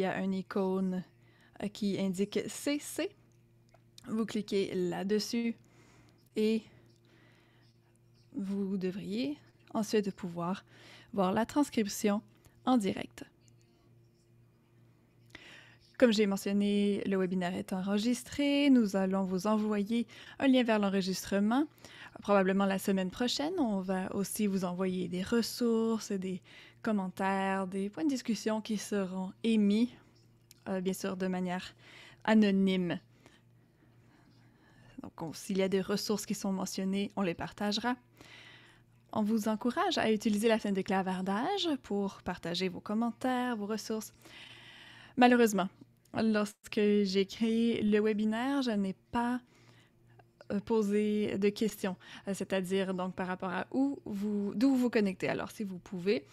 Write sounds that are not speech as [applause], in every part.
Il y a une icône euh, qui indique CC. Vous cliquez là-dessus et vous devriez ensuite pouvoir voir la transcription en direct. Comme j'ai mentionné, le webinaire est enregistré. Nous allons vous envoyer un lien vers l'enregistrement, probablement la semaine prochaine. On va aussi vous envoyer des ressources, des, commentaires, des points de discussion qui seront émis, euh, bien sûr de manière anonyme. Donc, s'il y a des ressources qui sont mentionnées, on les partagera. On vous encourage à utiliser la scène de clavardage pour partager vos commentaires, vos ressources. Malheureusement, lorsque j'ai créé le webinaire, je n'ai pas euh, posé de questions, euh, c'est-à-dire donc par rapport à où vous, d'où vous connectez. Alors si vous pouvez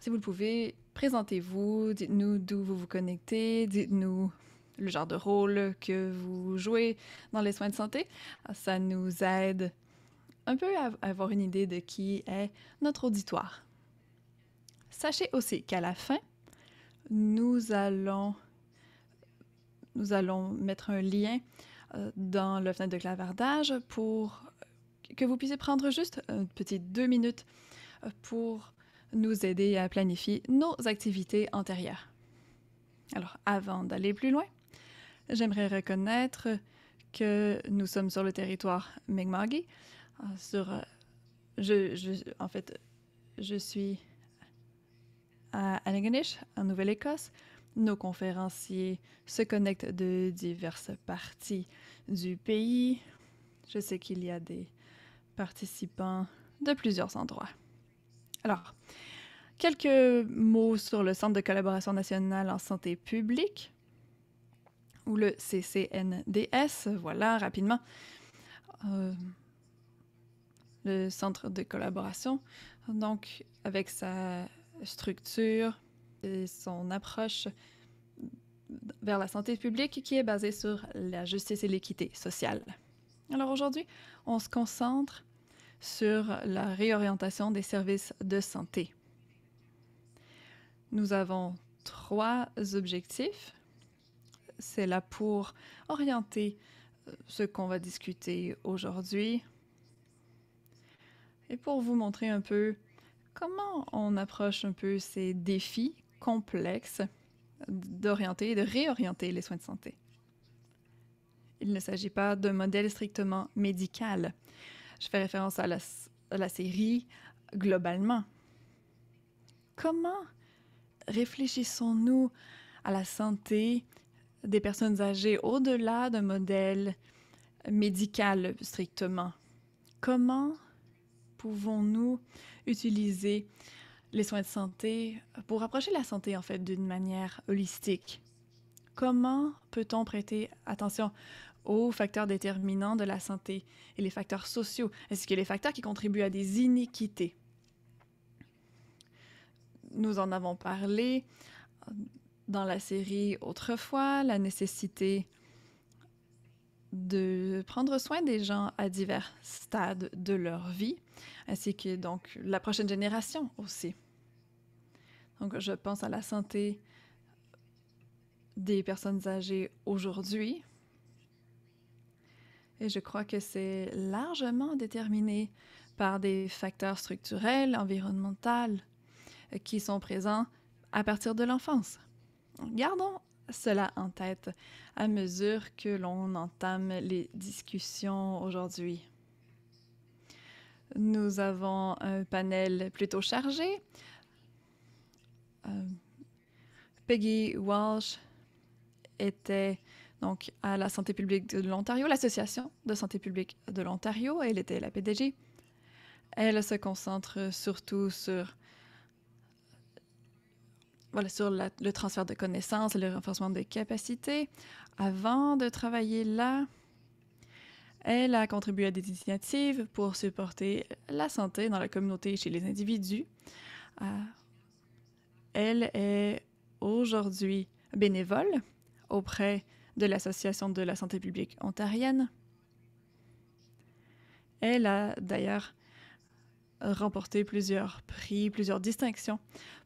si vous le pouvez, présentez-vous, dites-nous d'où vous vous connectez, dites-nous le genre de rôle que vous jouez dans les soins de santé. Ah, ça nous aide un peu à avoir une idée de qui est notre auditoire. Sachez aussi qu'à la fin, nous allons, nous allons mettre un lien euh, dans le fenêtre de clavardage pour que vous puissiez prendre juste euh, une petite deux minutes euh, pour nous aider à planifier nos activités antérieures. Alors, avant d'aller plus loin, j'aimerais reconnaître que nous sommes sur le territoire Mi'kma'ki. Euh, sur... Euh, en fait, je suis à Allegheny, en Nouvelle-Écosse. Nos conférenciers se connectent de diverses parties du pays. Je sais qu'il y a des participants de plusieurs endroits. Alors, quelques mots sur le Centre de collaboration nationale en santé publique, ou le CCNDS, voilà, rapidement. Euh, le Centre de collaboration, donc avec sa structure et son approche vers la santé publique qui est basée sur la justice et l'équité sociale. Alors aujourd'hui, on se concentre sur la réorientation des services de santé. Nous avons trois objectifs. C'est là pour orienter euh, ce qu'on va discuter aujourd'hui et pour vous montrer un peu comment on approche un peu ces défis complexes d'orienter et de réorienter les soins de santé. Il ne s'agit pas d'un modèle strictement médical. Je fais référence à la, série globalement. Comment réfléchissons-nous à la santé des personnes âgées au-delà d'un modèle médical strictement? Comment pouvons-nous utiliser les soins de santé pour approcher la santé en fait d'une manière holistique? Comment peut-on prêter attention aux facteurs déterminants de la santé et les facteurs sociaux, ainsi que les facteurs qui contribuent à des iniquités. Nous en avons parlé euh, dans la série Autrefois, la nécessité de prendre soin des gens à divers stades de leur vie, ainsi que donc la prochaine génération aussi. Donc je pense à la santé des personnes âgées aujourd'hui, et je crois que c'est largement déterminé par des facteurs structurels, environnementaux, euh, qui sont présents à partir de l'enfance. Gardons cela en tête à mesure que l'on entame les discussions aujourd'hui. Nous avons un panel plutôt chargé. Euh, Peggy Walsh était donc à la santé publique de l'Ontario, l'Association de santé publique de l'Ontario. Elle était la PDG. Elle se concentre surtout sur, sur le transfert de connaissances et le renforcement des capacités. Avant de travailler là, elle a contribué à des initiatives pour supporter la santé dans la communauté et chez les individus. Euh, elle est aujourd'hui bénévole auprès de l'Association de la santé publique ontarienne. Elle a d'ailleurs remporté plusieurs prix, plusieurs distinctions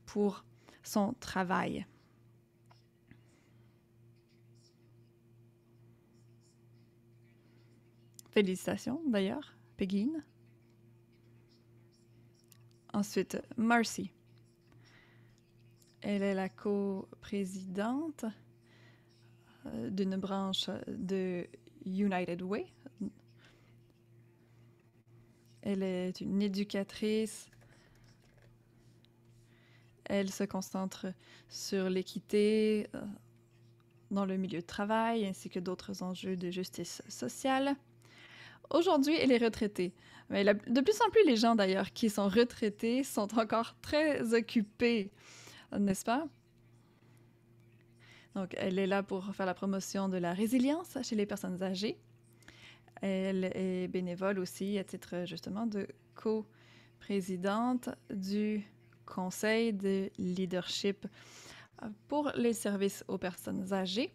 pour son travail. Félicitations d'ailleurs, Peggy. Ensuite, Marcy. Elle est la co-présidente euh, d'une branche de United Way. Elle est une éducatrice. Elle se concentre sur l'équité euh, dans le milieu de travail ainsi que d'autres enjeux de justice sociale. Aujourd'hui, elle est retraitée. Mais de plus en plus, les gens d'ailleurs qui sont retraités sont encore très occupés, n'est-ce pas? Donc, elle est là pour faire la promotion de la résilience chez les personnes âgées. Elle est bénévole aussi à titre justement de co-présidente du Conseil de leadership euh, pour les services aux personnes âgées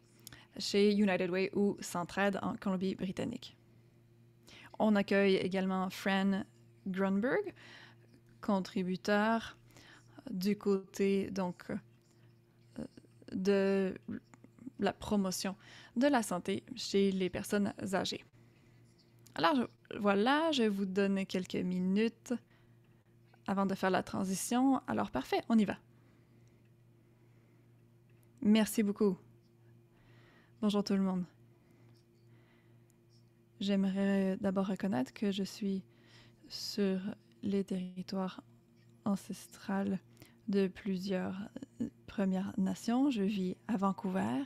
chez United Way ou Centraide en Colombie-Britannique. On accueille également Fran Grunberg, contributeur du côté donc de la promotion de la santé chez les personnes âgées. Alors voilà, je vais vous donne quelques minutes avant de faire la transition. Alors parfait, on y va. Merci beaucoup. Bonjour tout le monde. J'aimerais d'abord reconnaître que je suis sur les territoires ancestrales de plusieurs euh, Premières Nations. Je vis à Vancouver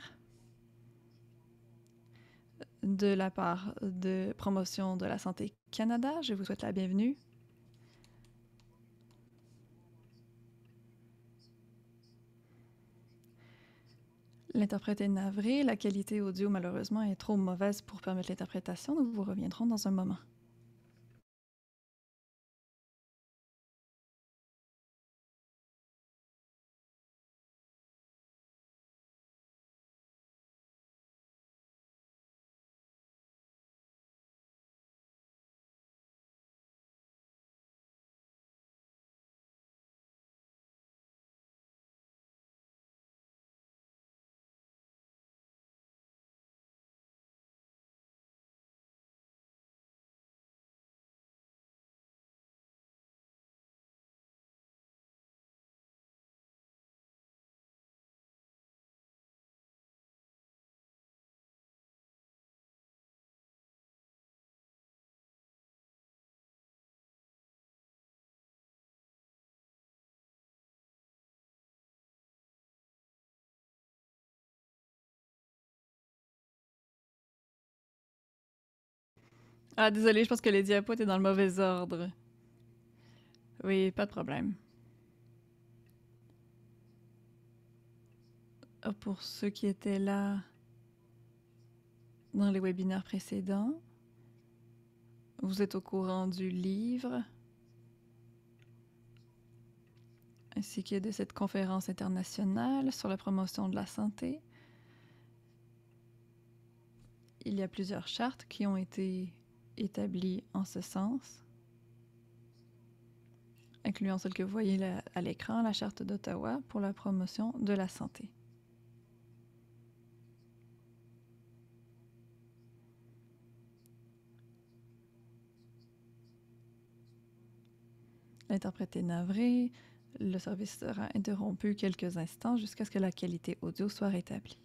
de la part de Promotion de la Santé Canada. Je vous souhaite la bienvenue. L'interprète est navré, la qualité audio malheureusement est trop mauvaise pour permettre l'interprétation, nous vous reviendrons dans un moment. Ah, désolé, je pense que les diapos étaient dans le mauvais ordre. Oui, pas de problème. Ah, pour ceux qui étaient là dans les webinaires précédents, vous êtes au courant du livre ainsi que de cette conférence internationale sur la promotion de la santé. Il y a plusieurs chartes qui ont été établie en ce sens, incluant celle que vous voyez à l'écran, la Charte d'Ottawa pour la promotion de la santé. L'interprète est navré, le service sera interrompu quelques instants jusqu'à ce que la qualité audio soit rétablie.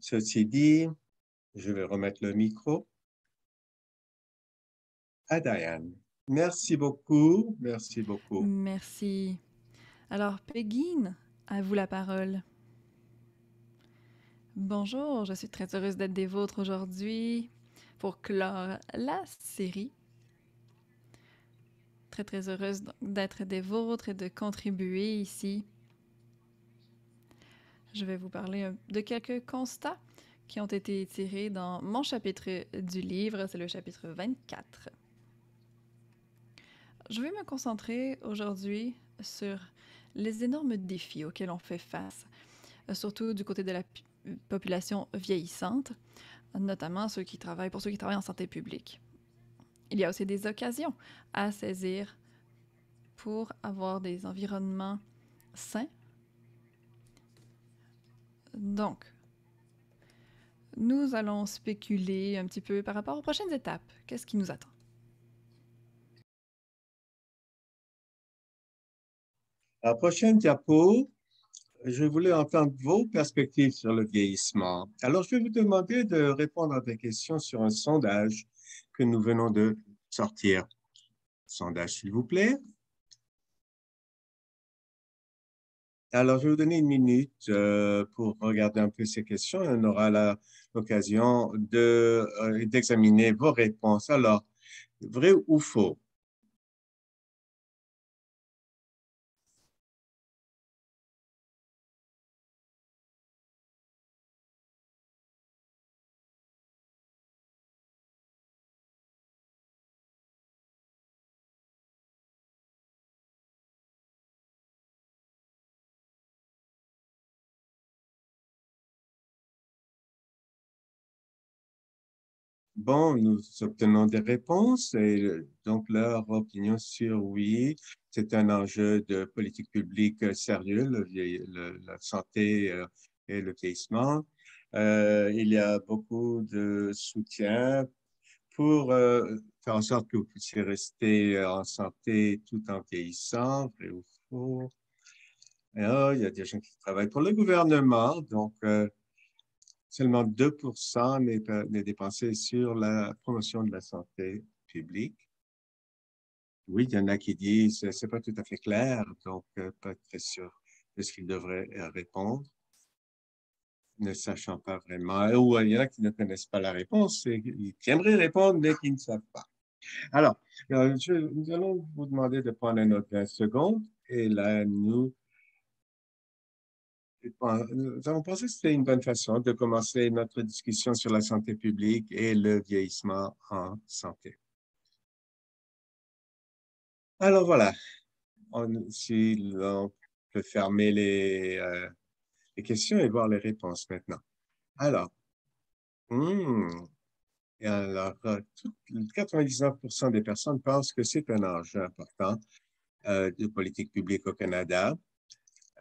Ceci dit, je vais remettre le micro à Diane. Merci beaucoup. Merci beaucoup. Merci. Alors, Peggy, à vous la parole. Bonjour, je suis très heureuse d'être des vôtres aujourd'hui pour clore la série. Très, très heureuse d'être des vôtres et de contribuer ici je vais vous parler euh, de quelques constats qui ont été tirés dans mon chapitre du livre, c'est le chapitre 24. Je vais me concentrer aujourd'hui sur les énormes défis auxquels on fait face, euh, surtout du côté de la population vieillissante, notamment ceux qui travaillent, pour ceux qui travaillent en santé publique. Il y a aussi des occasions à saisir pour avoir des environnements sains donc, nous allons spéculer un petit peu par rapport aux prochaines étapes. Qu'est-ce qui nous attend? La prochaine diapo, je voulais entendre vos perspectives sur le vieillissement. Alors, je vais vous demander de répondre à des questions sur un sondage que nous venons de sortir. Sondage, s'il vous plaît. Alors, je vais vous donner une minute euh, pour regarder un peu ces questions. On aura l'occasion euh, d'examiner vos réponses. Alors, vrai ou faux, Bon, nous obtenons des réponses et euh, donc leur opinion sur oui, c'est un enjeu de politique publique euh, sérieux, la santé euh, et le vieillissement. il y a beaucoup de soutien pour faire en sorte que vous puissiez rester en santé tout en vieillissant, vrai ou faux. il y a des gens qui travaillent pour le gouvernement, donc seulement 2 n'est dépensé sur la promotion de la santé publique. Oui, il y en a qui disent c'est pas tout à fait clair, donc euh, pas très sûr de ce qu'ils devraient euh, répondre, ne sachant pas vraiment. Ou euh, il y en a qui ne connaissent pas la réponse et qui aimeraient répondre, mais qui ne savent pas. Alors, nous allons vous demander de prendre un autre secondes et là, nous nous avons pensé que c'était une bonne façon de commencer notre discussion sur la santé publique et le vieillissement en santé. Alors voilà, on, si l'on peut fermer les, euh, questions et voir les réponses maintenant. Alors, 99% hmm. euh, des personnes pensent que c'est un enjeu important euh, de politique publique au Canada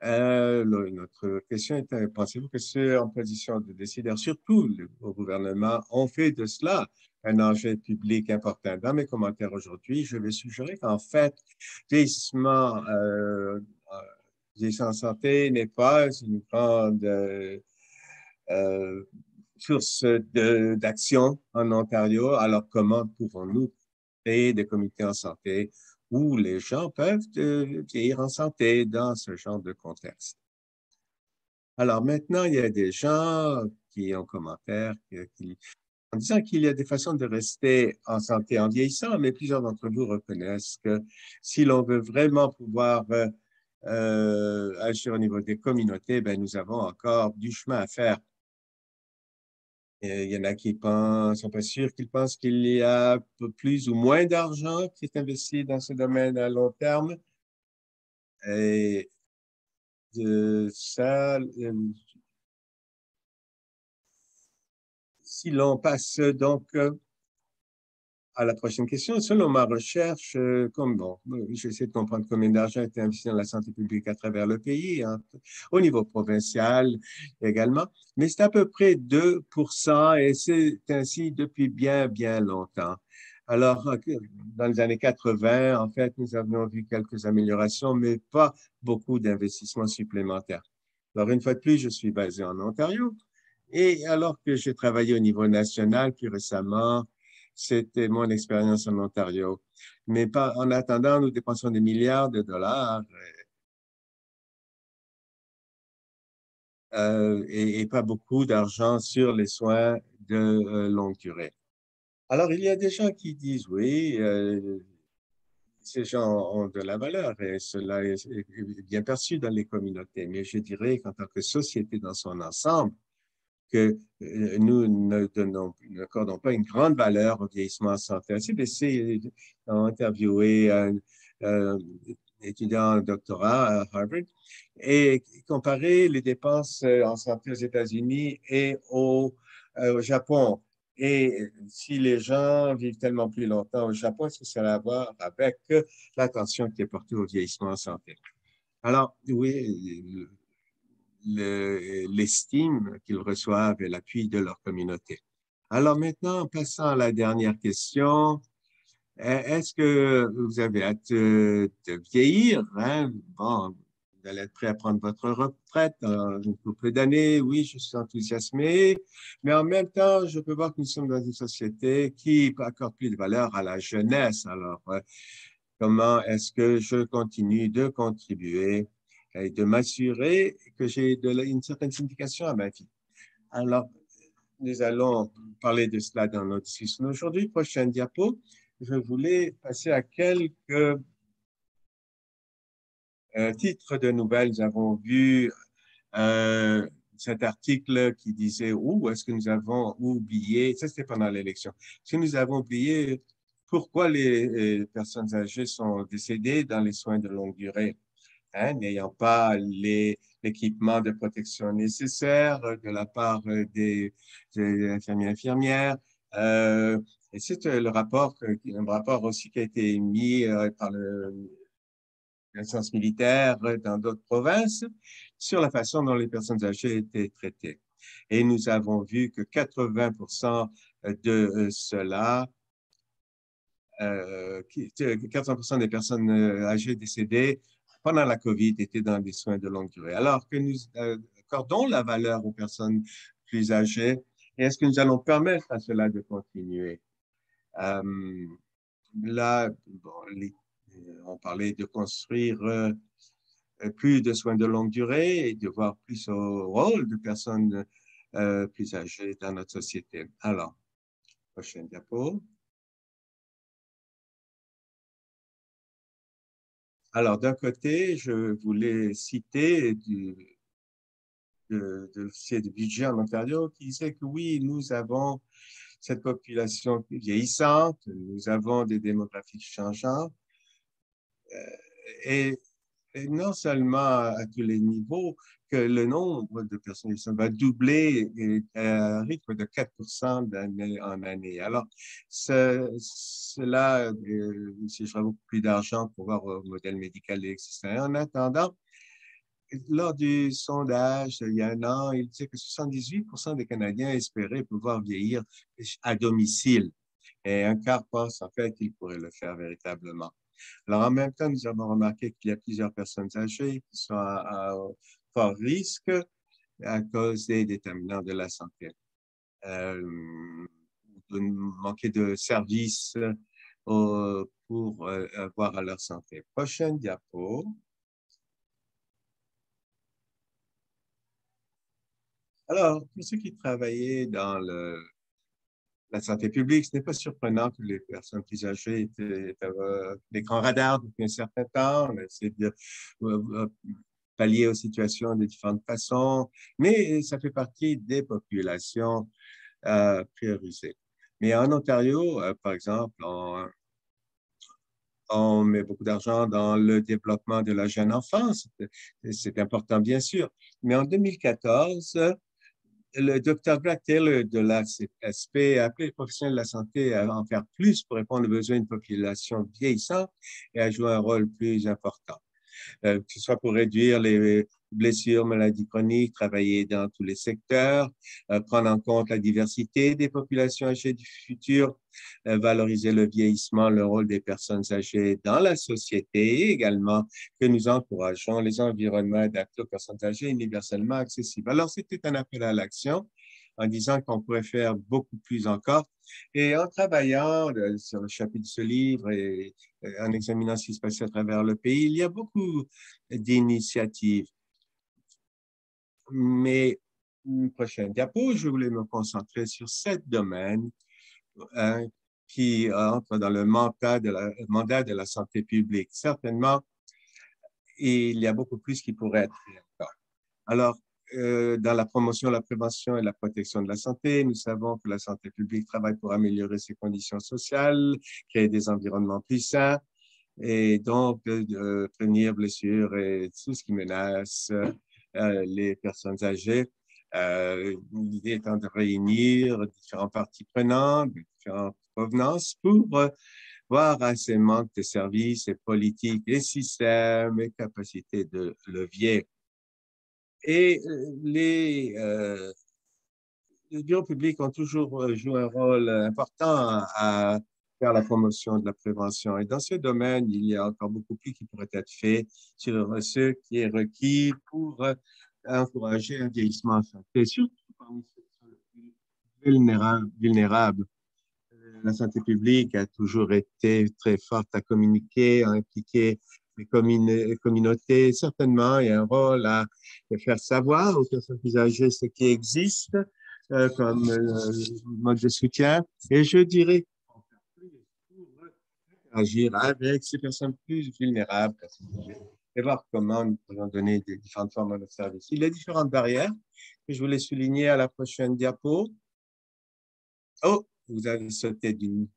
euh, notre question était, euh, pensez-vous que ceux en position de décideur, surtout le, au gouvernement, ont fait de cela un enjeu public important. Dans mes commentaires aujourd'hui, je vais suggérer qu'en fait, vieillissement, euh, euh en santé n'est pas une grande source d'action en Ontario. Alors, comment pouvons-nous créer des comités en santé où les gens peuvent euh, vieillir en santé dans ce genre de contexte. Alors maintenant, il y a des gens qui ont commentaire en disant qu'il y a des façons de rester en santé en vieillissant, mais plusieurs d'entre vous reconnaissent que si l'on veut vraiment pouvoir euh, euh, agir au niveau des communautés, ben, nous avons encore du chemin à faire euh, il y en a qui pensent, sont pas sûrs qu'ils pensent qu'il y a plus ou moins d'argent qui est investi dans ce domaine à long terme. Et de euh, ça, euh, si l'on passe donc à la prochaine question. Selon ma recherche, euh, comme bon, euh, j'essaie de comprendre combien d'argent a été investi dans la santé publique à travers le pays, hein, au niveau provincial également, mais c'est à peu près 2 et c'est ainsi depuis bien, bien longtemps. Alors, euh, dans les années 80, en fait, nous avions vu quelques améliorations, mais pas beaucoup d'investissements supplémentaires. Alors, une fois de plus, je suis basé en Ontario. Et alors que j'ai travaillé au niveau national plus récemment c'était mon expérience en Ontario. Mais pas, en attendant, nous dépensons des milliards de dollars euh, euh, et, pas beaucoup d'argent sur les soins de euh, longue durée. Alors, il y a des gens qui disent, oui, ces gens ont de la valeur et cela est bien perçu dans les communautés. Mais je dirais qu'en tant que société dans son ensemble, que euh, nous ne, donnons, pas une grande valeur au vieillissement en santé. CBC a interviewé un, étudiant en doctorat à Harvard et comparer les dépenses euh, en santé aux États-Unis et au, euh, Japon. Et si les gens vivent tellement plus longtemps au Japon, est-ce que ça a à voir avec l'attention qui est portée au vieillissement en santé? Alors, oui, l'estime qu'ils reçoivent et l'appui de leur communauté. Alors maintenant, passant à la dernière question. Est-ce que vous avez hâte de vieillir? Hein? Bon, vous allez être prêt à prendre votre retraite dans une couple d'années. Oui, je suis enthousiasmé, mais en même temps, je peux voir que nous sommes dans une société qui accorde plus de valeur à la jeunesse. Alors, euh, comment est-ce que je continue de contribuer et de m'assurer que j'ai une certaine signification à ma vie. Alors, nous allons parler de cela dans notre discussion aujourd'hui. Prochaine diapo, je voulais passer à quelques euh, titres de nouvelles. Nous avons vu euh, cet article qui disait où est-ce que nous avons oublié, ça c'était pendant l'élection, est-ce que nous avons oublié pourquoi les personnes âgées sont décédées dans les soins de longue durée Hein, n'ayant pas les l'équipement de protection nécessaire euh, de la part euh, des, infirmiers infirmières. Euh, et c'est le rapport, un rapport aussi qui a été émis par le militaire dans d'autres provinces sur la façon dont les personnes âgées étaient traitées. Et nous avons vu que 80% de cela, euh, 80% des personnes âgées décédées pendant la COVID, étaient dans des soins de longue durée. Alors que nous euh, accordons la valeur aux personnes plus âgées, est-ce que nous allons permettre à cela de continuer? Euh, là, bon, euh, on parlait de construire euh, plus de soins de longue durée et de voir plus au rôle de personnes plus âgées dans notre société. Alors, prochaine diapo. Alors, d'un côté, je voulais citer du, de, de, budget en Ontario qui disait que oui, nous avons cette population vieillissante, nous avons des démographies changeantes. Euh, et, non seulement à tous les niveaux, que le nombre de personnes va doubler à euh, un rythme de 4 d'année en année. Alors, cela cela euh, exigera beaucoup plus d'argent pour voir le modèle médical existant. En attendant, lors du sondage il y a un an, il disait que 78 des Canadiens espéraient pouvoir vieillir à domicile. Et un quart pense en fait qu'ils pourraient le faire véritablement. Alors, en même temps, nous avons remarqué qu'il y a plusieurs personnes âgées qui sont à, fort risque à cause des déterminants de la santé, euh, manquer de services euh, pour euh, avoir à leur santé. Prochaine diapo. Alors, pour ceux qui travaillaient dans le, la santé publique, ce n'est pas surprenant que les personnes plus âgées étaient, des grands radars depuis un certain temps. C'est pallier aux situations de différentes façons, mais ça fait partie des populations euh, priorisées. Mais en Ontario, euh, par exemple, on, on met beaucoup d'argent dans le développement de la jeune enfance. C'est important, bien sûr. Mais en 2014, le docteur Black Taylor de la CSP a appelé les professionnels de la santé à en faire plus pour répondre aux besoins d'une population vieillissante et à jouer un rôle plus important. Euh, que ce soit pour réduire les blessures, maladies chroniques, travailler dans tous les secteurs, euh, prendre en compte la diversité des populations âgées du futur, euh, valoriser le vieillissement, le rôle des personnes âgées dans la société et également que nous encourageons les environnements adaptés aux personnes âgées universellement accessibles. Alors, c'était un appel à l'action en disant qu'on pourrait faire beaucoup plus encore. Et en travaillant euh, sur le chapitre de ce livre et euh, en examinant ce qui se passait à travers le pays, il y a beaucoup d'initiatives. Mais une prochaine diapo, je voulais me concentrer sur sept domaines hein, qui entrent dans le mandat de la, mandat de la santé publique. Certainement, il y a beaucoup plus qui pourrait être fait encore. Alors, euh, dans la promotion, la prévention et la protection de la santé. Nous savons que la santé publique travaille pour améliorer ses conditions sociales, créer des environnements plus sains et donc euh, prévenir blessures et tout ce qui menace euh, les personnes âgées. L'idée étant de réunir différents parties prenantes, différentes provenances pour voir à ces manques de services et politiques et systèmes et capacités de levier. Et euh, euh, les, bureaux publics ont toujours euh, joué un rôle important à, faire la promotion de la prévention. Et dans ce domaine, il y a encore beaucoup plus qui pourrait être fait sur ce qui est requis pour encourager un vieillissement en santé, surtout parmi ceux qui sont les vulnérables. La santé publique a toujours été très forte à communiquer, à impliquer les une communauté, certainement, il y a un rôle à, faire savoir aux personnes âgées ce qui existe euh, comme euh, mode de soutien. Et je dirais agir avec ces personnes plus vulnérables et voir comment nous pouvons donner des différentes formes de service. Il y a différentes barrières que je voulais souligner à la prochaine diapo. Oh, vous avez sauté d'une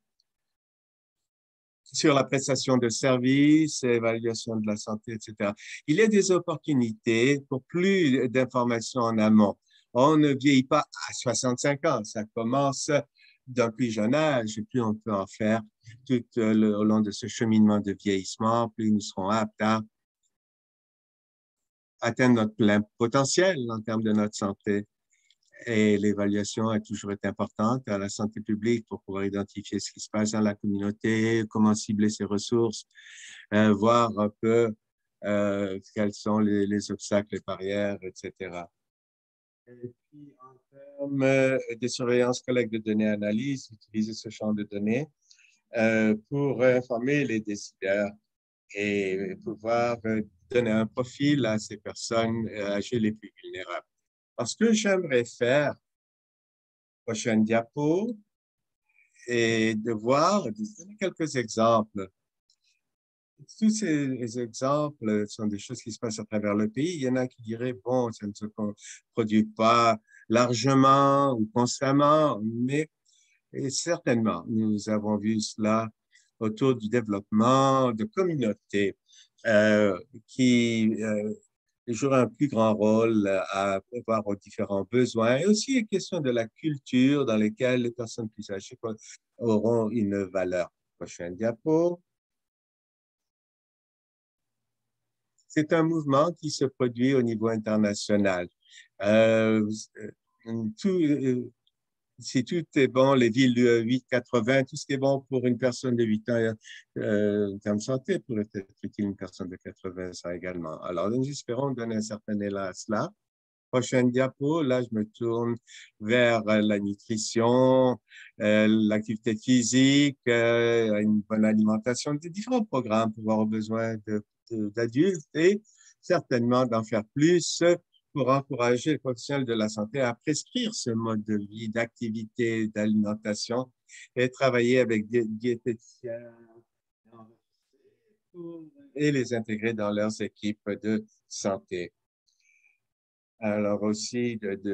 sur la prestation de services, évaluation de la santé, etc. Il y a des opportunités pour plus d'informations en amont. On ne vieillit pas à 65 ans, ça commence d'un plus jeune âge, et plus on peut en faire tout euh, le, au long de ce cheminement de vieillissement, plus nous serons aptes à atteindre notre plein potentiel en termes de notre santé et l'évaluation a toujours été importante à la santé publique pour pouvoir identifier ce qui se passe dans la communauté, comment cibler ses ressources, euh, voir un peu euh, quels sont les, obstacles, les barrières, etc. Et puis, en termes euh, de surveillance, collecte de données, analyse, utiliser ce champ de données pour informer les décideurs et pouvoir donner un profil à ces personnes âgées les plus vulnérables. Parce que j'aimerais faire prochaine diapo et de voir, quelques exemples. Tous ces exemples sont des choses qui se passent à travers le pays. Il y en a qui diraient, bon, ça ne se produit pas largement ou constamment, mais certainement, nous avons vu cela autour du développement de communautés euh, qui euh, jouer un plus grand rôle euh, à prévoir aux différents besoins. Et aussi, les questions question de la culture dans laquelle les personnes plus âgées auront une valeur. Prochaine diapo. C'est un mouvement qui se produit au niveau international. Euh, euh tout, euh, si tout est bon, les villes de 8-80, tout ce qui est bon pour une personne de 8 ans euh, en termes de santé pourrait être utile une personne de 80 ans également. Alors, nous espérons donner un certain élan à cela. Prochaine diapo, là, je me tourne vers euh, la nutrition, euh, l'activité physique, euh, une bonne alimentation, des différents programmes pour avoir besoin d'adultes et certainement d'en faire plus pour encourager les professionnels de la santé à prescrire ce mode de vie, d'activité, d'alimentation et travailler avec des diététiciens et les intégrer dans leurs équipes de santé. Alors aussi d'offrir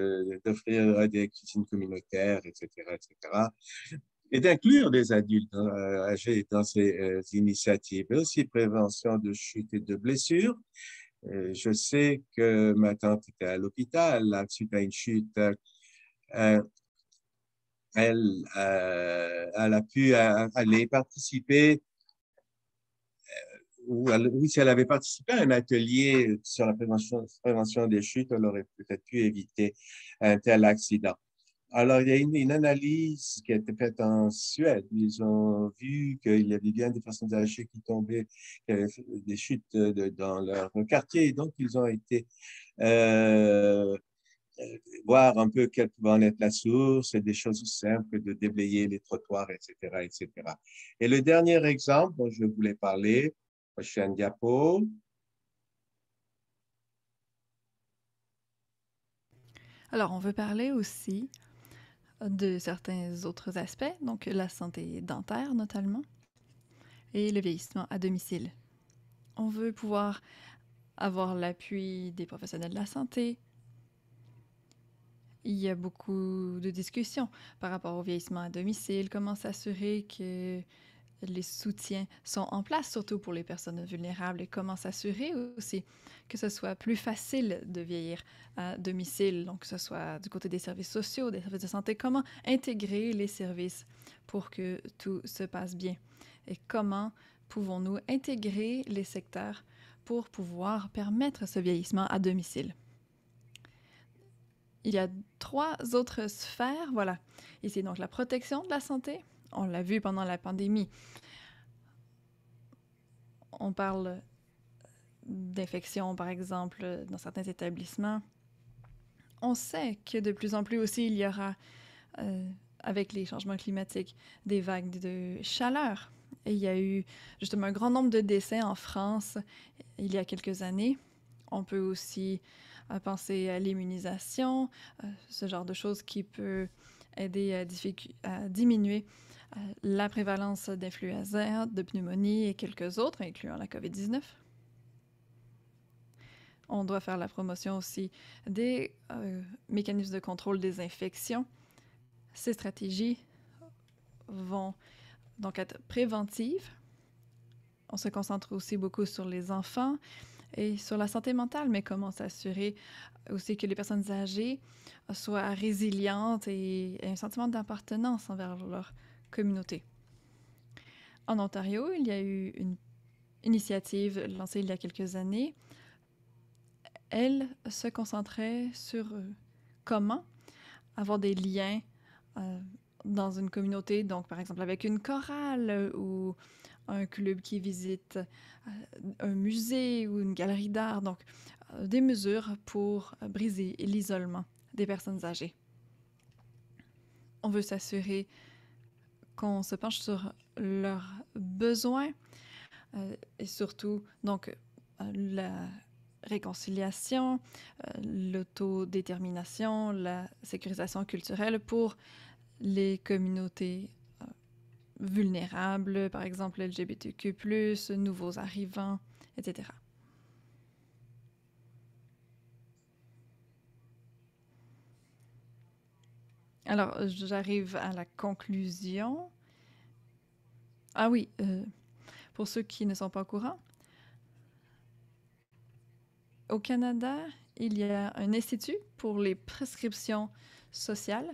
de, euh, des cuisines communautaires, etc., etc. Et d'inclure des adultes euh, âgés dans ces euh, initiatives. Et aussi prévention de chutes et de blessures euh, je sais que ma tante était à l'hôpital suite à une chute. Euh, elle, euh, elle, a pu aller participer, ou oui, si elle avait participé à un atelier sur la prévention, prévention des chutes, elle aurait peut-être pu éviter un tel accident. Alors, il y a une, analyse qui a été faite en Suède. Ils ont vu qu'il y avait bien des personnes âgées qui tombaient, qui avaient des chutes euh, dans leur quartier. donc, ils ont été euh, euh, voir un peu quelle pouvait en être la source, des choses simples, de déblayer les trottoirs, etc., etc. Et le dernier exemple dont je voulais parler, prochaine diapo, alors, on veut parler aussi de certains autres aspects, donc la santé dentaire notamment, et le vieillissement à domicile. On veut pouvoir avoir l'appui des professionnels de la santé. Il y a beaucoup de discussions par rapport au vieillissement à domicile, comment s'assurer que les soutiens sont en place, surtout pour les personnes vulnérables, et comment s'assurer aussi que ce soit plus facile de vieillir à domicile, donc que ce soit du côté des services sociaux, des services de santé, comment intégrer les services pour que tout se passe bien et comment pouvons-nous intégrer les secteurs pour pouvoir permettre ce vieillissement à domicile. Il y a trois autres sphères, voilà. Ici donc la protection de la santé, on l'a vu pendant la pandémie. On parle d'infections, par exemple, dans certains établissements. On sait que de plus en plus aussi, il y aura, euh, avec les changements climatiques, des vagues de chaleur. Et il y a eu justement un grand nombre de décès en France il y a quelques années. On peut aussi euh, penser à l'immunisation, euh, ce genre de choses qui peut aider à diminuer euh, la prévalence d'influenza, de pneumonie et quelques autres, incluant la COVID-19. On doit faire la promotion aussi des euh, mécanismes de contrôle des infections. Ces stratégies vont donc être préventives. On se concentre aussi beaucoup sur les enfants et sur la santé mentale, mais comment s'assurer aussi que les personnes âgées soient résilientes et aient un sentiment d'appartenance envers leur communauté. En Ontario, il y a eu une initiative lancée il y a quelques années. Elle se concentrait sur euh, comment avoir des liens euh, dans une communauté, donc par exemple avec une chorale ou un club qui visite euh, un musée ou une galerie d'art, donc des mesures pour briser l'isolement des personnes âgées. On veut s'assurer qu'on se penche sur leurs besoins euh, et surtout, donc, euh, la réconciliation, euh, l'autodétermination, la sécurisation culturelle pour les communautés vulnérables, par exemple LGBTQ, nouveaux arrivants, etc. Alors, euh, j'arrive à la conclusion. Ah oui, euh, pour ceux qui ne sont pas au courant, au Canada, il y a un institut pour les prescriptions sociales.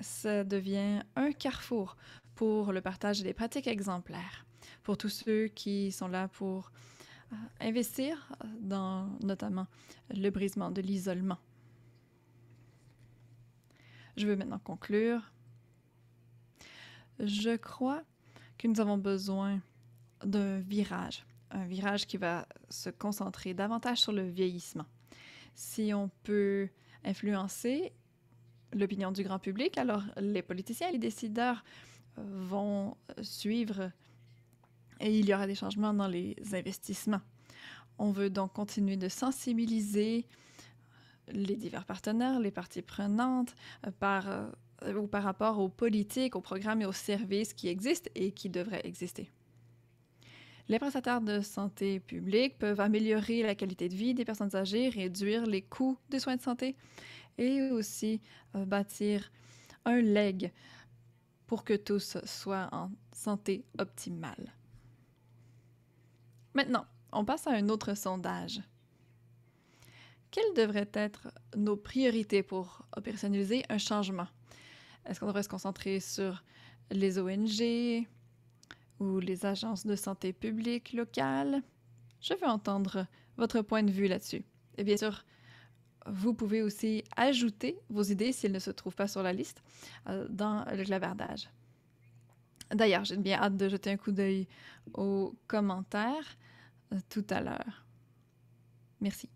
Ça devient un carrefour pour le partage des pratiques exemplaires, pour tous ceux qui sont là pour euh, investir dans notamment le brisement de l'isolement je veux maintenant conclure. Je crois que nous avons besoin d'un virage, un virage qui va se concentrer davantage sur le vieillissement. Si on peut influencer l'opinion du grand public, alors les politiciens et les décideurs euh, vont suivre et il y aura des changements dans les investissements. On veut donc continuer de sensibiliser les divers partenaires, les parties prenantes, euh, par, euh, ou par rapport aux politiques, aux programmes et aux services qui existent et qui devraient exister. Les prestataires de santé publique peuvent améliorer la qualité de vie des personnes âgées, réduire les coûts des soins de santé et aussi euh, bâtir un leg pour que tous soient en santé optimale. Maintenant, on passe à un autre sondage quelles devraient être nos priorités pour opérationnaliser un changement? Est-ce qu'on devrait se concentrer sur les ONG ou les agences de santé publique locales? Je veux entendre votre point de vue là-dessus. Et bien sûr, vous pouvez aussi ajouter vos idées si ne se trouvent pas sur la liste euh, dans le clavardage. D'ailleurs, j'ai bien hâte de jeter un coup d'œil aux commentaires euh, tout à l'heure. Merci.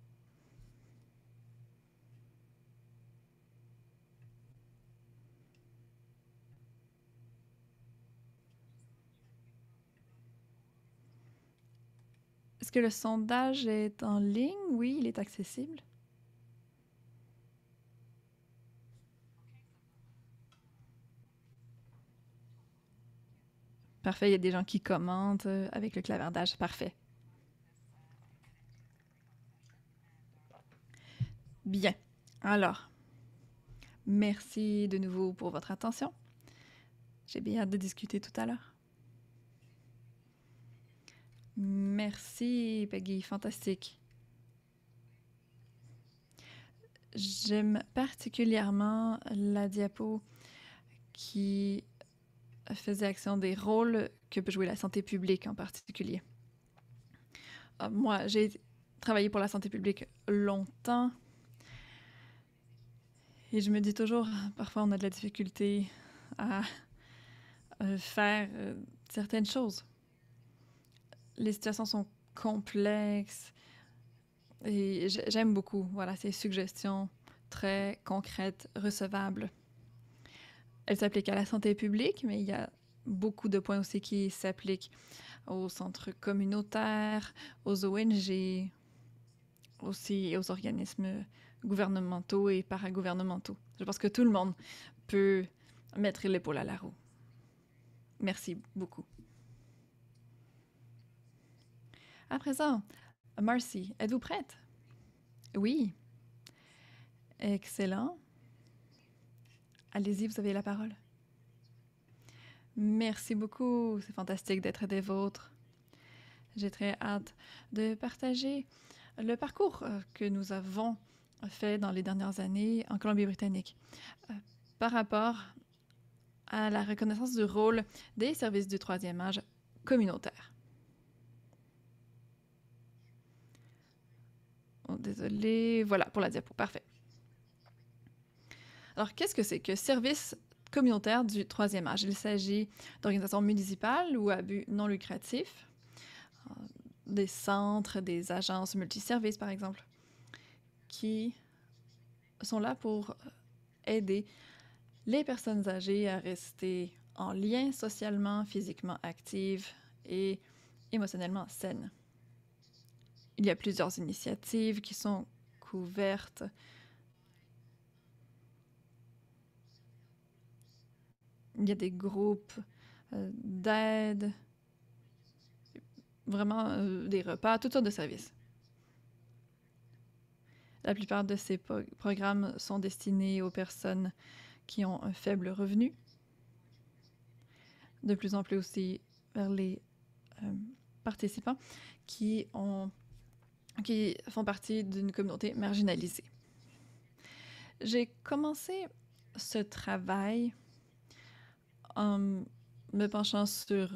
Est-ce que le sondage est en ligne? Oui, il est accessible. Parfait, il y a des gens qui commentent euh, avec le clavardage. Parfait. Bien. Alors, merci de nouveau pour votre attention. J'ai bien hâte de discuter tout à l'heure. Merci, Peggy. Fantastique. J'aime particulièrement la diapo qui faisait action des rôles que peut jouer la santé publique en particulier. Euh, moi, j'ai travaillé pour la santé publique longtemps et je me dis toujours, parfois on a de la difficulté à euh, faire euh, certaines choses les situations sont complexes. Et j'aime beaucoup, voilà, ces suggestions très concrètes, recevables. Elles s'appliquent à la santé publique, mais il y a beaucoup de points aussi qui s'appliquent aux centres communautaires, aux ONG, aussi aux organismes gouvernementaux et paragouvernementaux. Je pense que tout le monde peut mettre l'épaule à la roue. Merci beaucoup. À présent, Marcy, êtes-vous prête? Oui. Excellent. Allez-y, vous avez la parole. Merci beaucoup, c'est fantastique d'être des vôtres. J'ai très hâte de partager le parcours euh, que nous avons fait dans les dernières années en Colombie-Britannique euh, par rapport à la reconnaissance du rôle des services du troisième âge communautaire. désolé. Voilà pour la diapo, parfait. Alors, qu'est-ce que c'est que service communautaire du troisième âge? Il s'agit d'organisations municipales ou à but non lucratif, euh, des centres, des agences multiservices, par exemple, qui sont là pour euh, aider les personnes âgées à rester en lien socialement, physiquement actives et émotionnellement saines il y a plusieurs initiatives qui sont couvertes. Il y a des groupes euh, d'aide, vraiment euh, des repas, toutes sortes de services. La plupart de ces programmes sont destinés aux personnes qui ont un faible revenu. De plus en plus aussi vers les euh, participants qui ont qui font partie d'une communauté marginalisée. J'ai commencé ce travail en me penchant sur,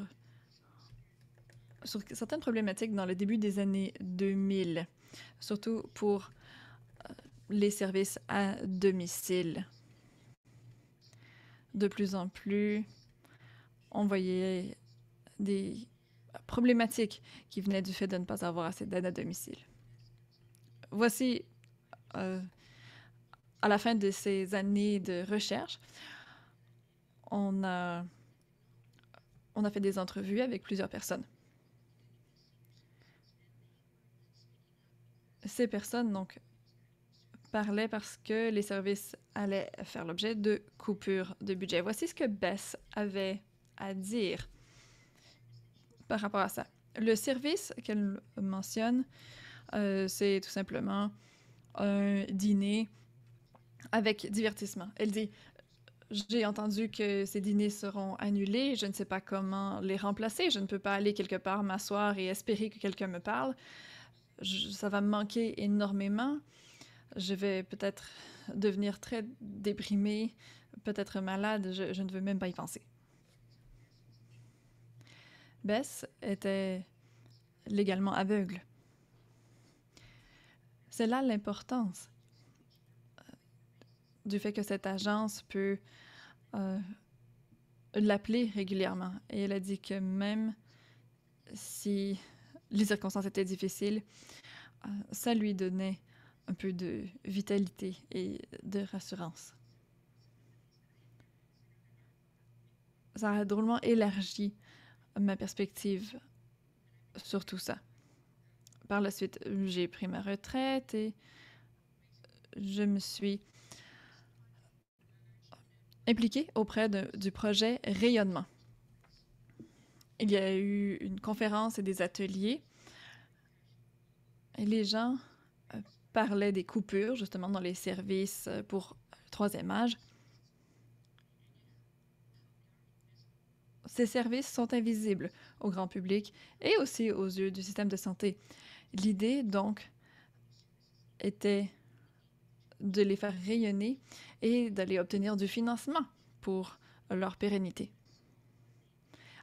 certaines problématiques dans le début des années 2000, surtout pour euh, les services à domicile. De plus en plus, on voyait des problématiques qui venaient du fait de ne pas avoir assez d'aide à domicile voici, euh, à la fin de ces années de recherche, on a, on a fait des entrevues avec plusieurs personnes. Ces personnes, donc, parlaient parce que les services allaient faire l'objet de coupures de budget. Voici ce que Bess avait à dire par rapport à ça. Le service qu'elle mentionne euh, c'est tout simplement un dîner avec divertissement. Elle dit j'ai entendu que ces dîners seront annulés, je ne sais pas comment les remplacer, je ne peux pas aller quelque part m'asseoir et espérer que quelqu'un me parle. ça va me manquer énormément. Je vais peut-être devenir très déprimée, peut-être malade, je ne veux même pas y penser. Bess était légalement aveugle. C'est là l'importance euh, du fait que cette agence peut euh, l'appeler régulièrement. Et elle a dit que même si les circonstances étaient difficiles, euh, ça lui donnait un peu de vitalité et de rassurance. Ça a drôlement élargi ma perspective sur tout ça par la suite, j'ai pris ma retraite et je me suis impliquée auprès du projet Rayonnement. Il y a eu une conférence et des ateliers. les gens euh, parlaient des coupures justement dans les services euh, pour le troisième âge. Ces services sont invisibles au grand public et aussi aux yeux du système de santé. L'idée, donc, était de les faire rayonner et d'aller obtenir du financement pour leur pérennité.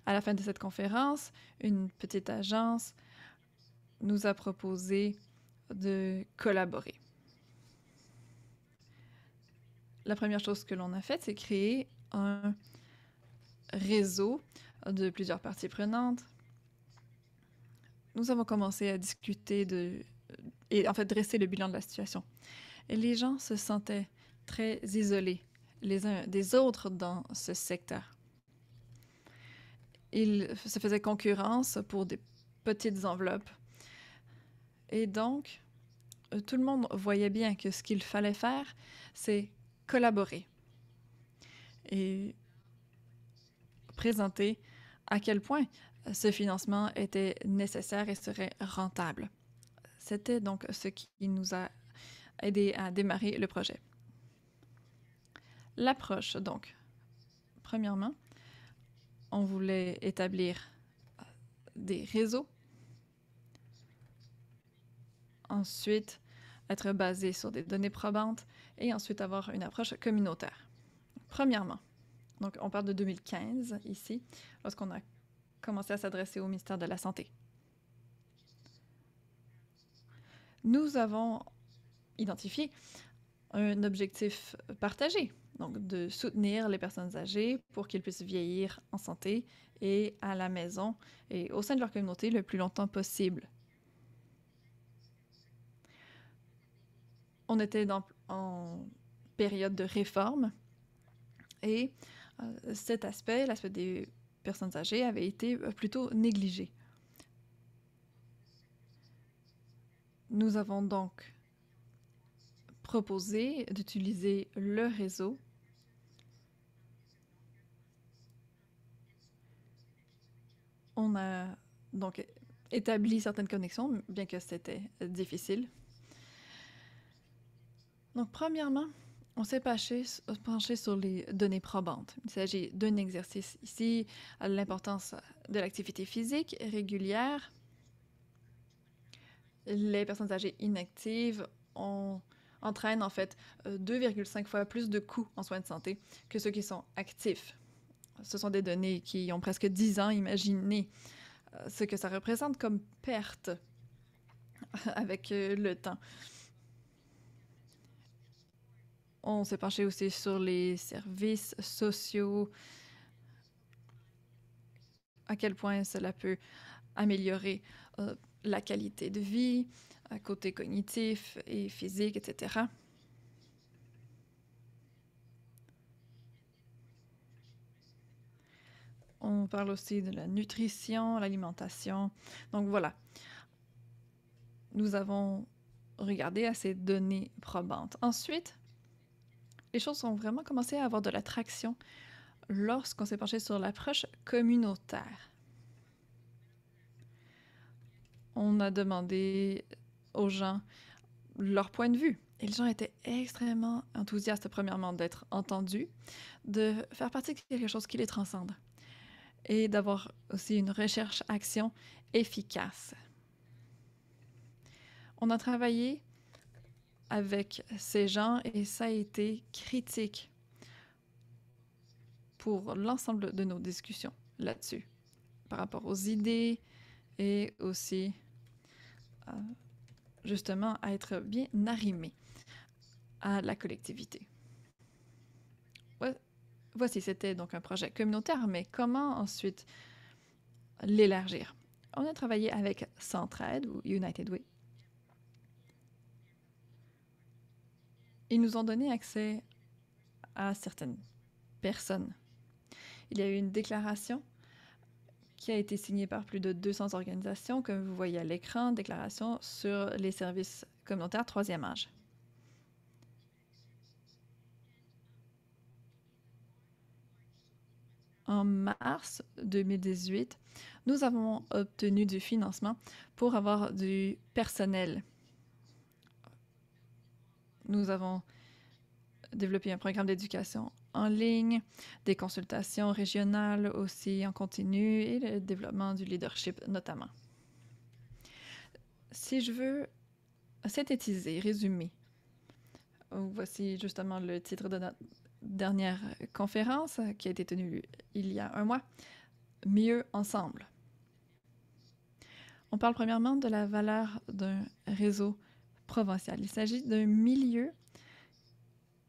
À la fin de cette conférence, une petite agence nous a proposé de collaborer. La première chose que l'on a faite, c'est créer un réseau de plusieurs parties prenantes nous avons commencé à discuter de, euh, et en fait dresser le bilan de la situation. les gens se sentaient très isolés les uns des autres dans ce secteur. Ils se faisait concurrence pour des petites enveloppes. Et donc, euh, tout le monde voyait bien que ce qu'il fallait faire, c'est collaborer et présenter à quel point ce financement était nécessaire et serait rentable. C'était donc ce qui nous a aidé à démarrer le projet. L'approche, donc. Premièrement, on voulait établir euh, des réseaux. Ensuite, être basé sur des données probantes et ensuite avoir une approche communautaire. Premièrement, donc on parle de 2015 ici, lorsqu'on a commencer à s'adresser au ministère de la Santé. Nous avons identifié un objectif partagé, donc de soutenir les personnes âgées pour qu'elles puissent vieillir en santé et à la maison et au sein de leur communauté le plus longtemps possible. On était en période de réforme et euh, cet aspect, l'aspect des personnes âgées avait été euh, plutôt négligées. Nous avons donc proposé d'utiliser le réseau on a donc établi certaines connexions, bien que c'était difficile. Donc, premièrement, on s'est euh, penché, sur les données probantes. Il s'agit d'un exercice ici, l'importance de l'activité physique régulière. Les personnes âgées inactives entraînent en fait 2,5 euh, fois plus de coûts en soins de santé que ceux qui sont actifs. Ce sont des données qui ont presque 10 ans. Imaginez euh, ce que ça représente comme perte [laughs] avec le temps on s'est penché aussi sur les services sociaux, à quel point cela peut améliorer euh, la qualité de vie, à côté cognitif et physique, etc. On parle aussi de la nutrition, l'alimentation. Donc voilà, nous avons regardé à ces données probantes. Ensuite, les choses ont vraiment commencé à avoir de l'attraction lorsqu'on s'est penché sur l'approche communautaire. On a demandé aux gens leur point de vue. Et les gens étaient extrêmement enthousiastes, premièrement, d'être entendus, de faire partie de quelque chose qui les transcende et d'avoir aussi une recherche-action efficace. On a travaillé avec ces gens et ça a été critique pour l'ensemble de nos discussions là-dessus, par rapport aux idées et aussi euh, justement à être bien arrimé à la collectivité. Voici, c'était donc un projet communautaire, mais comment ensuite l'élargir On a travaillé avec Centraide ou United Way ils nous ont donné accès à certaines personnes. Il y a eu une déclaration qui a été signée par plus de 200 organisations, comme vous voyez à l'écran, déclaration sur les services communautaires troisième âge. en mars 2018, nous avons obtenu du financement pour avoir du personnel nous avons développé un programme d'éducation en ligne, des consultations régionales aussi en continu et le développement du leadership notamment. Si je veux synthétiser, résumer, voici justement le titre de notre dernière conférence qui a été tenue il y a un mois, Mieux ensemble. On parle premièrement de la valeur d'un réseau provinciale. Il s'agit d'un milieu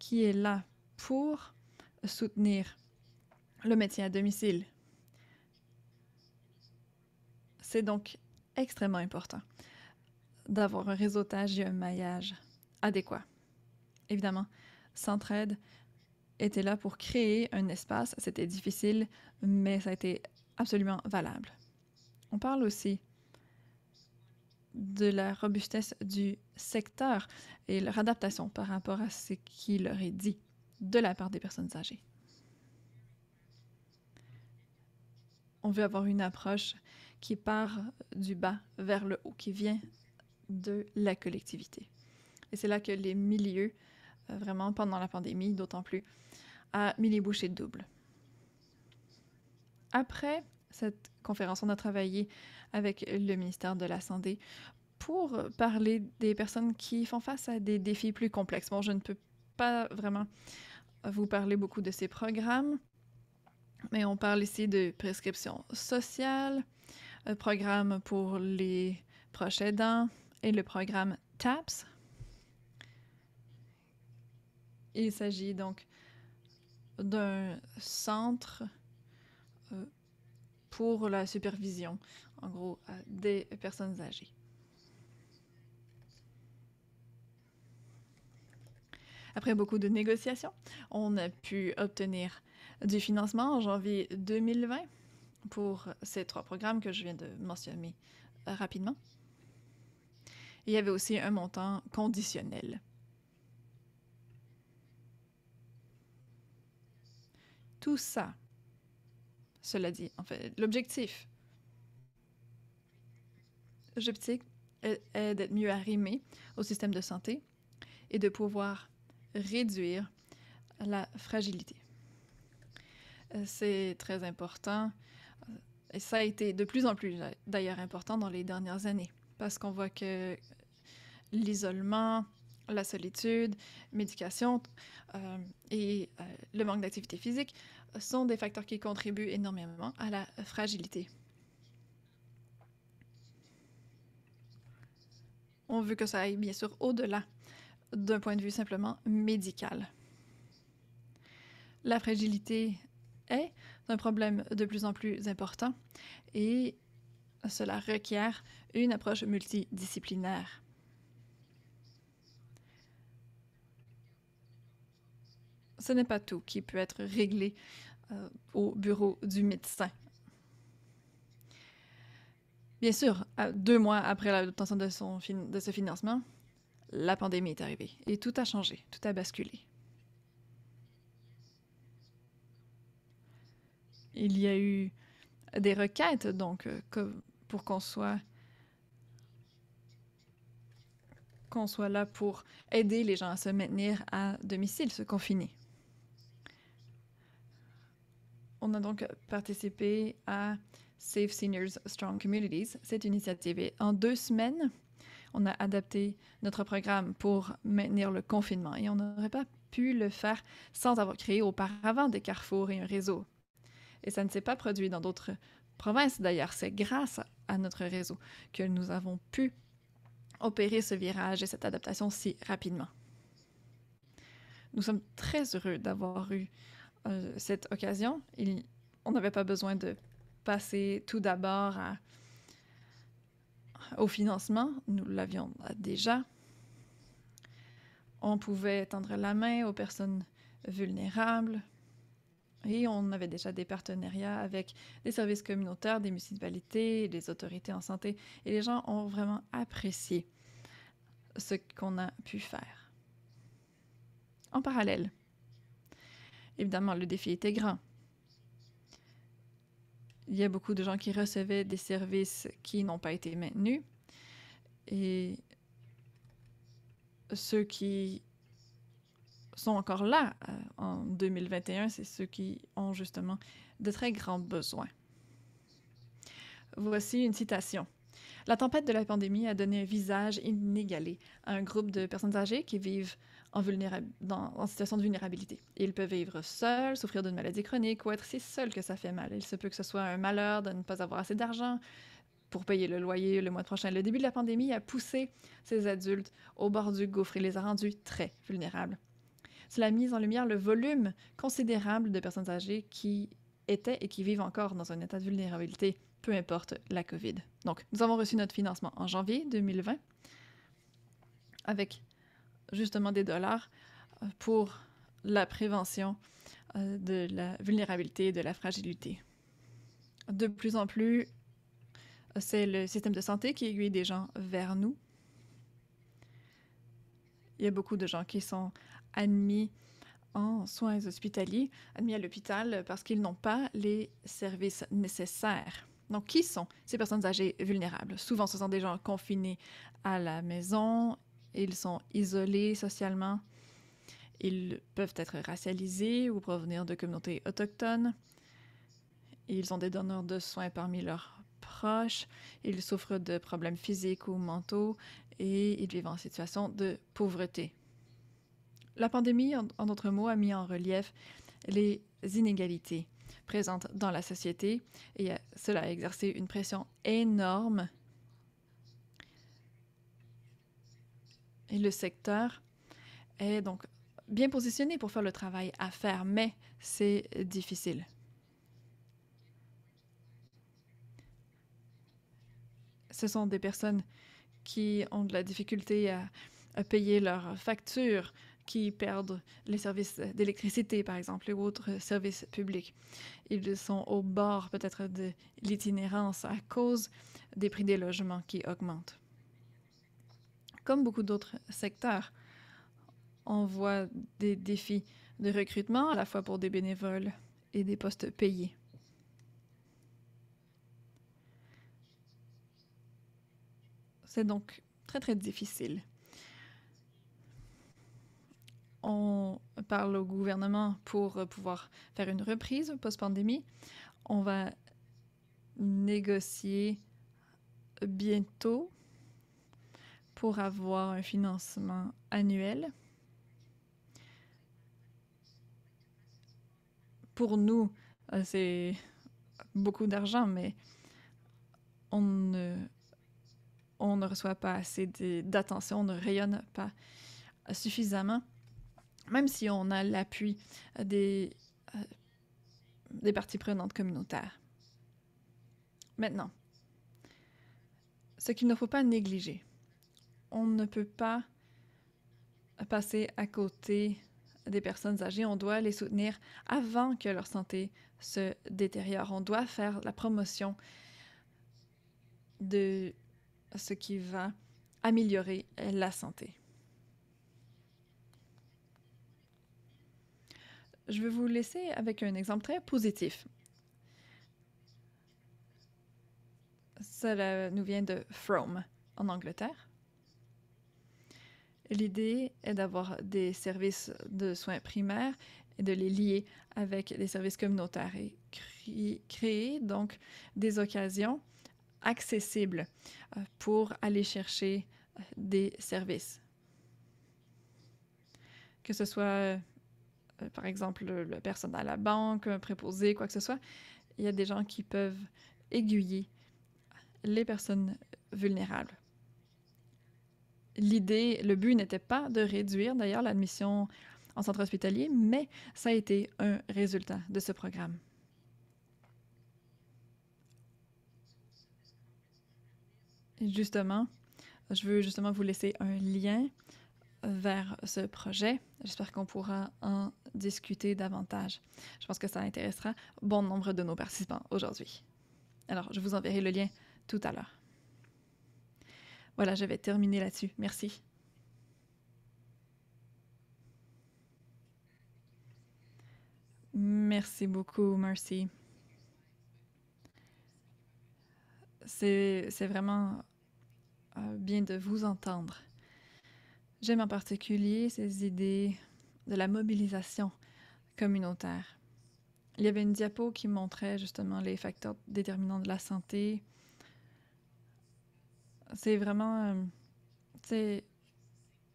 qui est là pour soutenir le métier à domicile. C'est donc extrêmement important d'avoir un réseautage et un maillage adéquat. Évidemment, Centraide était là pour créer un espace. C'était difficile, mais ça a été absolument valable. On parle aussi de la robustesse du secteur et leur adaptation par rapport à ce qui leur est dit de la part des personnes âgées. On veut avoir une approche qui part du bas vers le haut, qui vient de la collectivité. Et c'est là que les milieux, euh, vraiment pendant la pandémie, d'autant plus, a mis les bouchées doubles. Après cette conférence, on a travaillé avec le ministère de la Santé pour parler des personnes qui font face à des défis plus complexes. Bon, je ne peux pas vraiment vous parler beaucoup de ces programmes, mais on parle ici de prescriptions sociales, euh, programme pour les proches aidants et le programme TAPS. Il s'agit donc d'un centre euh, pour la supervision, en gros, des personnes âgées. Après beaucoup de négociations, on a pu obtenir du financement en janvier 2020 pour ces trois programmes que je viens de mentionner euh, rapidement. Il y avait aussi un montant conditionnel. Tout ça, cela dit, en fait, l'objectif, est d'être mieux arrimé au système de santé et de pouvoir réduire la fragilité. Euh, c'est très important euh, et ça a été de plus en plus euh, d'ailleurs important dans les dernières années parce qu'on voit que l'isolement, la solitude, médication et le manque d'activité physique sont des facteurs qui contribuent énormément à la fragilité. On veut que ça aille bien sûr au-delà d'un point de vue simplement médical. La fragilité est un problème de plus en plus important et cela requiert une approche multidisciplinaire. Ce n'est pas tout qui peut être réglé euh, au bureau du médecin. Bien sûr, deux mois après l'obtention de, de ce financement, la pandémie est arrivée et tout a changé, tout a basculé. Il y a eu des requêtes, donc, euh, pour qu'on soit qu'on soit là pour aider les gens à se maintenir à domicile, se confiner. On a donc participé à Safe Seniors Strong Communities, cette initiative. est en deux semaines, on a adapté notre programme pour maintenir le confinement et on n'aurait pas pu le faire sans avoir créé auparavant des carrefours et un réseau. Et ça ne s'est pas produit dans d'autres provinces d'ailleurs. C'est grâce à notre réseau que nous avons pu opérer ce virage et cette adaptation si rapidement. Nous sommes très heureux d'avoir eu euh, cette occasion. on n'avait pas besoin de passer tout d'abord à au financement, nous l'avions déjà. On pouvait tendre la main aux personnes vulnérables. Et on avait déjà des partenariats avec des services communautaires, des municipalités, des autorités en santé. Et les gens ont vraiment apprécié ce qu'on a pu faire. En parallèle, évidemment, le défi était grand il y a beaucoup de gens qui recevaient des services qui n'ont pas été maintenus. Et ceux qui sont encore là euh, en 2021, c'est ceux qui ont justement de très grands besoins. Voici une citation. La tempête de la pandémie a donné un visage inégalé à un groupe de personnes âgées qui vivent en, situation de vulnérabilité. Ils peuvent vivre seuls, souffrir d'une maladie chronique ou être si seuls que ça fait mal. Il se peut que ce soit un malheur de ne pas avoir assez d'argent pour payer le loyer le mois prochain. Le début de la pandémie a poussé ces adultes au bord du gouffre et les a rendus très vulnérables. Cela a mis en lumière le volume considérable de personnes âgées qui étaient et qui vivent encore dans un état de vulnérabilité, peu importe la COVID. Donc, nous avons reçu notre financement en janvier 2020 avec justement des dollars euh, pour la prévention euh, de la vulnérabilité et de la fragilité. De plus en plus, euh, c'est le système de santé qui aiguille des gens vers nous. Il y a beaucoup de gens qui sont admis en soins hospitaliers, admis à l'hôpital parce qu'ils n'ont pas les services nécessaires. Donc, qui sont ces personnes âgées vulnérables? Souvent, ce sont des gens confinés à la maison, ils sont isolés socialement, ils peuvent être racialisés ou provenir de communautés autochtones, ils ont des donneurs de soins parmi leurs proches, ils souffrent de problèmes physiques ou mentaux et ils vivent en situation de pauvreté. La pandémie, en, d'autres mots, a mis en relief les inégalités présentes dans la société et euh, cela a exercé une pression énorme et le secteur est donc bien positionné pour faire le travail à faire, mais c'est difficile. Ce sont des personnes qui ont de la difficulté à, payer leurs factures, qui perdent les services d'électricité, par exemple, ou autres services publics. Ils sont au bord peut-être de l'itinérance à cause des prix des logements qui augmentent comme beaucoup d'autres secteurs, on voit des défis de recrutement à la fois pour des bénévoles et des postes payés. C'est donc très très difficile. On parle au gouvernement pour pouvoir faire une reprise post-pandémie. On va négocier bientôt pour avoir un financement annuel. Pour nous, euh, c'est beaucoup d'argent, mais on ne, reçoit pas assez d'attention, on ne rayonne pas suffisamment. Même si on a l'appui des euh, parties prenantes communautaires. Maintenant, ce qu'il ne faut pas négliger, on ne peut pas passer à côté des personnes âgées. On doit les soutenir avant que leur santé se détériore. On doit faire la promotion de ce qui va améliorer la santé. Je vais vous laisser avec un exemple très positif. Cela nous vient de From en Angleterre. L'idée est d'avoir des services de soins primaires et de les lier avec des services communautaires et créer, donc des occasions accessibles euh, pour aller chercher euh, des services. Que ce soit, euh, par exemple, le personnel à la banque, un préposé, quoi que ce soit, il y a des gens qui peuvent aiguiller les personnes vulnérables l'idée, le but n'était pas de réduire d'ailleurs l'admission en centre hospitalier, mais ça a été un résultat de ce programme. Justement, je veux justement vous laisser un lien vers ce projet. J'espère qu'on pourra en discuter davantage. Je pense que ça intéressera bon nombre de nos participants aujourd'hui. Alors, je vous enverrai le lien tout à l'heure. Voilà, je vais terminer là-dessus. Merci. Merci beaucoup, Merci. C'est vraiment euh, bien de vous entendre. J'aime en particulier ces idées de la mobilisation communautaire. Il y avait une diapo qui montrait justement les facteurs déterminants de la santé, euh, c'est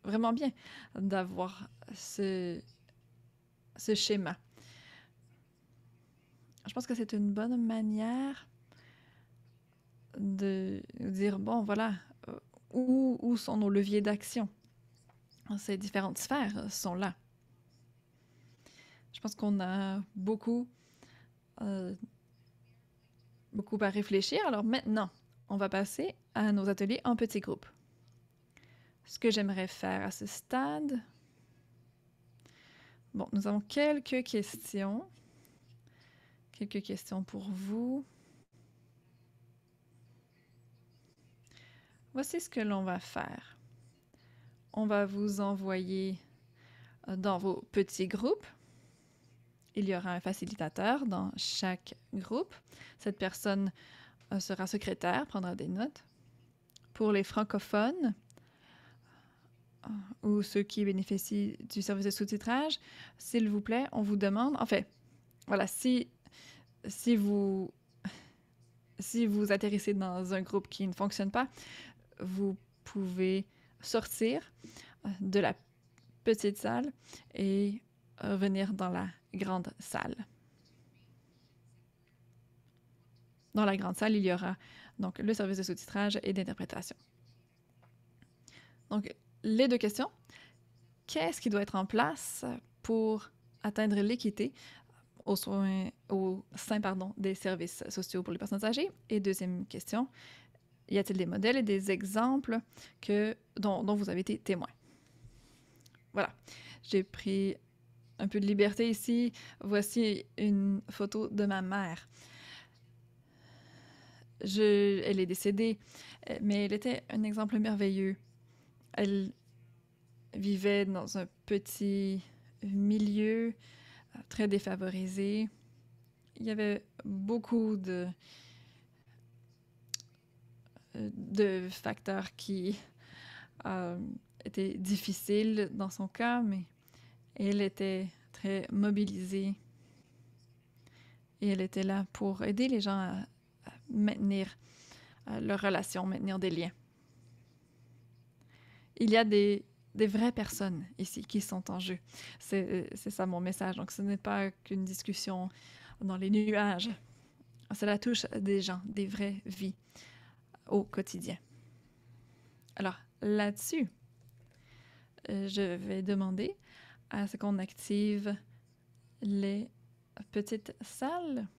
vraiment, bien d'avoir ce, schéma. Je pense que c'est une bonne manière de dire, bon, voilà, euh, où, sont nos leviers d'action? Ces différentes sphères sont là. Je pense qu'on a beaucoup, euh, beaucoup à réfléchir. Alors maintenant, on va passer à nos ateliers en petits groupes. Ce que j'aimerais faire à ce stade. Bon, nous avons quelques questions. Quelques questions pour vous. Voici ce que l'on va faire. On va vous envoyer euh, dans vos petits groupes. Il y aura un facilitateur dans chaque groupe. Cette personne euh, sera secrétaire, prendra des notes. Pour les francophones euh, ou ceux qui bénéficient du service de sous-titrage, s'il vous plaît, on vous demande, en fait, voilà, si, vous, si vous atterrissez dans un groupe qui ne fonctionne pas, vous pouvez sortir euh, de la petite salle et venir dans la grande salle. Dans la grande salle, il y aura donc le service de sous-titrage et d'interprétation. Donc, les deux questions. Qu'est-ce qui doit être en place pour atteindre l'équité au sein pardon, des services sociaux pour les personnes âgées? Et deuxième question, y a-t-il des modèles et des exemples que, dont, dont vous avez été témoin? Voilà, j'ai pris un peu de liberté ici. Voici une photo de ma mère elle est décédée, euh, mais elle était un exemple merveilleux. Elle vivait dans un petit milieu euh, très défavorisé. Il y avait beaucoup de, euh, facteurs qui étaient difficiles dans son cas, mais elle était très mobilisée et elle était là pour aider les gens à maintenir leurs leur maintenir des liens. Il y a des, des vraies personnes ici qui sont en jeu. Euh, c'est ça mon message. Donc ce n'est pas qu'une discussion dans les nuages. Cela touche des gens, des vraies vies euh, au quotidien. Alors là-dessus, euh, je vais demander à ce qu'on active les petites salles